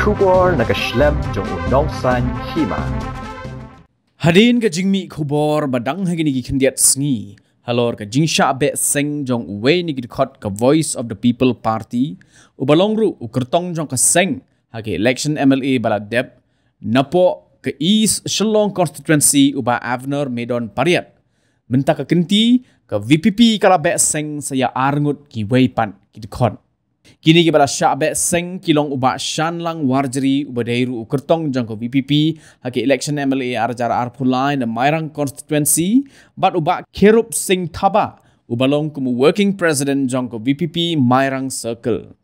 Kubor nagaslem jong unong san hima. Hadin ka jingmi kubor badang hagi nigi kendiat sngi. Halor ka jingsha abe seng jong uwe nigi dikot ka voice of the people party. Ubalongru ukertong jong ka seng hagi election MLA bala dep. Napo ka East Shillong constituency uba Avner Medon Pariat. Mentaka kenti ka VPP kala seng saya arngut ki weipan ki dikot. Kini kepada Syabek Seng Kilong Uba Shanlang Warjri Uba Dairu Ukertong Jangko VPP Hake Election MLA Arjara Arpulain Dan Mayrang Constituency Bat Uba Kerup Seng Thaba, Uba Long Kumu Working President Jangko VPP Mayrang Circle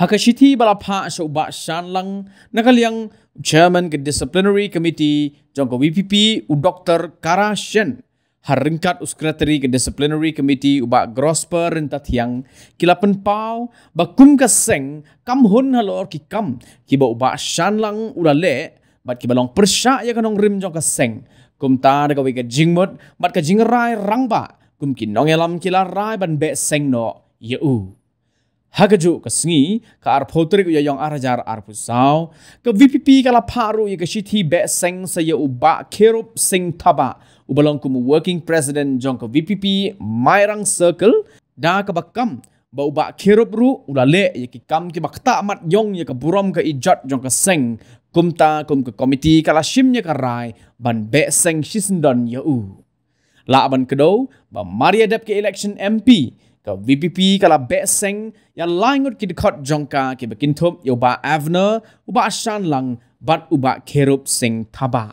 Hake Shiti Bala Pa Asya Uba Shanlang Nakaliang Chairman Ke Disciplinary Committee Jangko VPP U Dr. Kara Shen Harringkat Uskretari ke Disciplinary Committee ubah Grosper entah yang kila penpau bakum ke seng kam hun halor ki kam ki ba ubah shanlang ura le bat ki balong persyak ya kanong rim jong ke seng kum ta de kawi ke jingmut bat ke jingrai rangba kum ki nong kila rai ban be seng no ye u hagaju ke singi ke ar photrik ya yang arah jar ar pusau ke vpp kalau paru ye ka shithi be seng saya ye kerup seng thaba ubalong kum working president jong ke vpp myrang circle dah ka bakam ba uba kerup ru ula le ye ki kam ki bakta mat yong ye ka buram ka ijat jong ka seng kumta kum ke komiti kalau simnya ke rai ban be seng shisndon ya u la kedua kedo maria dep ke election mp ก็ VPP กับลาเบสเซงยาลายงดกิดคอดจงกาเก็บกินทบยอบาแอฟเนอร์อุบาชันลังบัดอุบาเครุบเซงทบา